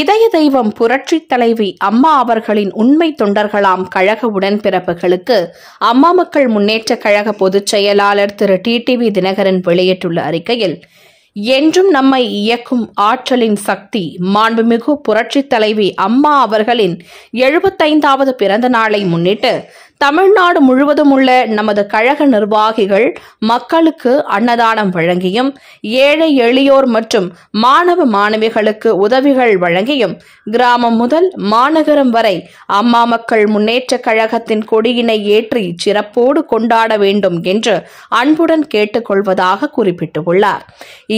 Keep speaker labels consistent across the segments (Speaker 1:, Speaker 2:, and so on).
Speaker 1: இதய தெய்வம் புரட்சி தலைவி அம்மா அவர்களின் உண்மை தொண்டர்களாம் கழக உடன்பிறப்புகளுக்கு அம்மா மக்கள் முன்னேற்ற கழக பொதுச் செயலாளர் திரு டிடிவி தினகரன் வெளியிட்டுள்ள அறிக்கையில் என்றும் நம்மை இயக்கும் ஆற்றலின் சக்தி மாண்புமிகு புரட்சி தலைவி அம்மா அவர்களின் எழுபத்தைந்தாவது பிறந்த நாளை முன்னிட்டு தமிழ்நாடு முழுவதும் உள்ள நமது கழக நிர்வாகிகள் மக்களுக்கு அன்னதானம் வழங்கியும் ஏழை எளியோர் மற்றும் மாணவ மாணவிகளுக்கு உதவிகள் வழங்கியும் கிராமம் முதல் மாநகரம் வரை அம்மா மக்கள் முன்னேற்ற கழகத்தின் கொடியினை ஏற்றி சிறப்போடு கொண்டாட வேண்டும் என்று அன்புடன் கேட்டுக்கொள்வதாக குறிப்பிட்டுள்ளார்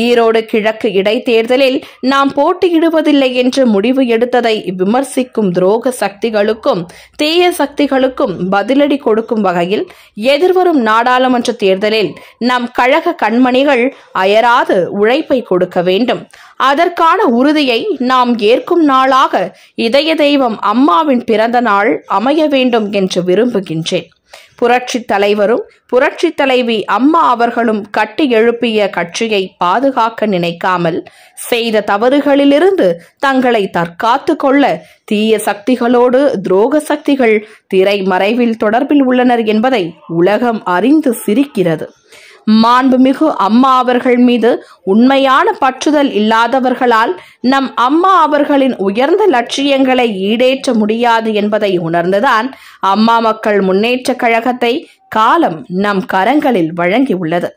Speaker 1: ஈரோடு கிழக்கு இடைத்தேர்தலில் நாம் போட்டியிடுவதில்லை என்று முடிவு எடுத்ததை விமர்சிக்கும் துரோக சக்திகளுக்கும் தீய சக்திகளுக்கும் பதில் பதிலடி கொடுக்கும் வகையில் எதிர்வரும் நாடாளுமன்ற தேர்தலில் நம் கழக கண்மணிகள் அயராது உழைப்பை கொடுக்க வேண்டும் அதற்கான உறுதியை நாம் ஏற்கும் நாளாக இதய தெய்வம் அம்மாவின் பிறந்த நாள் அமைய வேண்டும் என்று விரும்புகின்றேன் புரட்சி தலைவரும் புரட்சி தலைவி அம்மா அவர்களும் கட்டி எழுப்பிய கட்சியை பாதுகாக்க நினைக்காமல் செய்த தவறுகளிலிருந்து தங்களை தற்காத்து கொள்ள தீய சக்திகளோடு துரோக சக்திகள் திரை மறைவில் தொடர்பில் உள்ளனர் என்பதை உலகம் அறிந்து சிரிக்கிறது மாண்புமிகு அம்மா அவர்கள் மீது உண்மையான பற்றுதல் இல்லாதவர்களால் நம் அம்மா அவர்களின் உயர்ந்த லட்சியங்களை ஈடேற்ற முடியாது என்பதை உணர்ந்துதான் அம்மா மக்கள் முன்னேற்ற கழகத்தை காலம் நம் கரங்களில் வழங்கியுள்ளது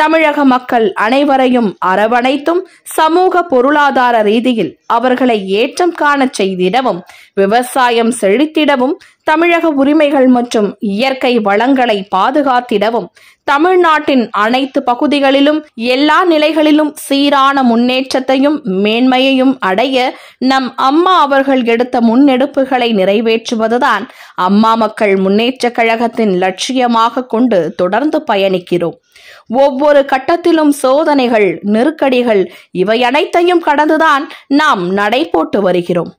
Speaker 1: தமிழக மக்கள் அனைவரையும் அரவணைத்தும் சமூக பொருளாதார ரீதியில் அவர்களை ஏற்றம் காண செய்திடவும் விவசாயம் செழித்திடவும் தமிழக உரிமைகள் மற்றும் இயற்கை வளங்களை பாதுகாத்திடவும் தமிழ்நாட்டின் அனைத்து பகுதிகளிலும் எல்லா நிலைகளிலும் சீரான முன்னேற்றத்தையும் மேன்மையையும் அடைய நம் அம்மா அவர்கள் எடுத்த முன்னெடுப்புகளை நிறைவேற்றுவதுதான் அம்மா மக்கள் முன்னேற்ற கழகத்தின் லட்சியமாக கொண்டு தொடர்ந்து பயணிக்கிறோம் ஒவ்வொரு கட்டத்திலும் சோதனைகள் நெருக்கடிகள் இவை அனைத்தையும் கடந்துதான் நாம் நடைபோட்டு வருகிறோம்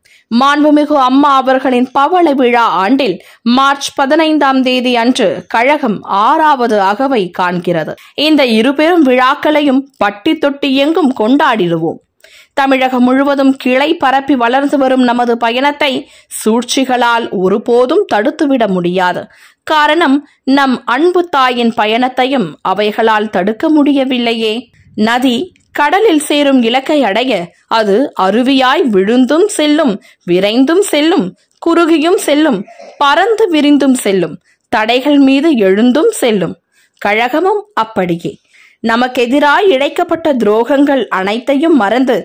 Speaker 1: மாண்புமிகு அம்மா அவர்களின் பவள விழா ஆண்டில் மார்ச் பதினைந்தாம் தேதி அன்று கழகம் ஆறாவது அகவை பார்வை காண்கிறது இந்த இரு பெரும் விழாக்களையும் பட்டி தொட்டி எங்கும் கொண்டாடிடுவோம் தமிழகம் முழுவதும் கிளை பரப்பி வளர்ந்து வரும் நமது பயணத்தை சூழ்ச்சிகளால் ஒருபோதும் தடுத்துவிட முடியாது காரணம் நம் அன்பு தாயின் பயணத்தையும் அவைகளால் தடுக்க முடியவில்லையே நதி கடலில் சேரும் இலக்கை அடைய அது அருவியாய் விழுந்தும் செல்லும் விரைந்தும் செல்லும் குறுகியும் செல்லும் பறந்து விரிந்தும் செல்லும் தடைகள் மீது எழுந்தும் செல்லும் கழகமும் அப்படியே நமக்கு எதிராய் இழைக்கப்பட்ட துரோகங்கள் அனைத்தையும் மறந்து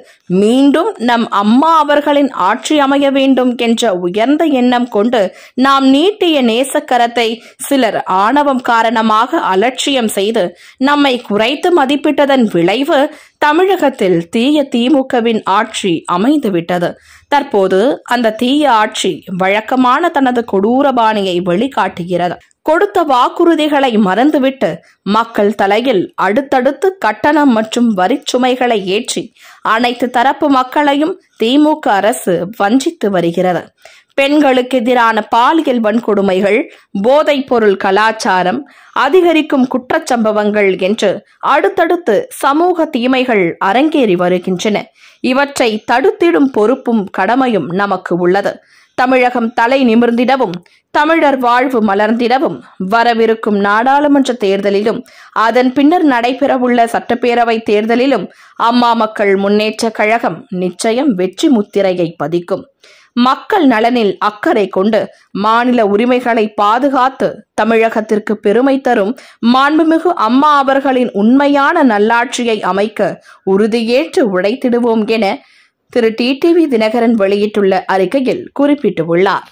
Speaker 1: மீண்டும் நம் அம்மா அவர்களின் ஆட்சி அமைய வேண்டும் என்ற உயர்ந்த எண்ணம் கொண்டு நாம் நீட்டிய நேசக்கரத்தை சிலர் ஆணவம் காரணமாக அலட்சியம் செய்து நம்மை குறைத்து மதிப்பிட்டதன் விளைவு தமிழகத்தில் தீய திமுகவின் ஆட்சி அமைந்துவிட்டது தற்போது அந்த தீய ஆட்சி வழக்கமான தனது கொடூர பாணியை வெளிக்காட்டுகிறது கொடுத்த வாக்குறுதிகளை மறந்துவிட்டு மக்கள் தலையில் அடுத்தடுத்து கட்டணம் மற்றும் வரிச்சுமைகளை ஏற்றி அனைத்து தரப்பு மக்களையும் திமுக அரசு வஞ்சித்து வருகிறது பெண்களுக்கு எதிரான பாலியல் வன்கொடுமைகள் போதைப் பொருள் கலாச்சாரம் அதிகரிக்கும் குற்றச்சம்பவங்கள் என்று அடுத்தடுத்து சமூக தீமைகள் அரங்கேறி வருகின்றன இவற்றை தடுத்திடும் பொறுப்பும் கடமையும் நமக்கு உள்ளது தமிழகம் தலை நிமிர்ந்திடவும் தமிழர் வாழ்வு மலர்ந்திடவும் வரவிருக்கும் நாடாளுமன்ற தேர்தலிலும் அதன் பின்னர் நடைபெறவுள்ள சட்டப்பேரவை தேர்தலிலும் அம்மா மக்கள் முன்னேற்ற கழகம் நிச்சயம் வெற்றி முத்திரையை பதிக்கும் மக்கள் நலனில் அக்கறை கொண்டு மாநில உரிமைகளை பாதுகாத்து தமிழகத்திற்கு பெருமை தரும் மாண்புமிகு அம்மா அவர்களின் உண்மையான நல்லாட்சியை அமைக்க உறுதியேற்று உழைத்திடுவோம் என திரு டிடிவி தினகரன் வெளியிட்டுள்ள அறிக்கையில் குறிப்பிட்டுள்ளார்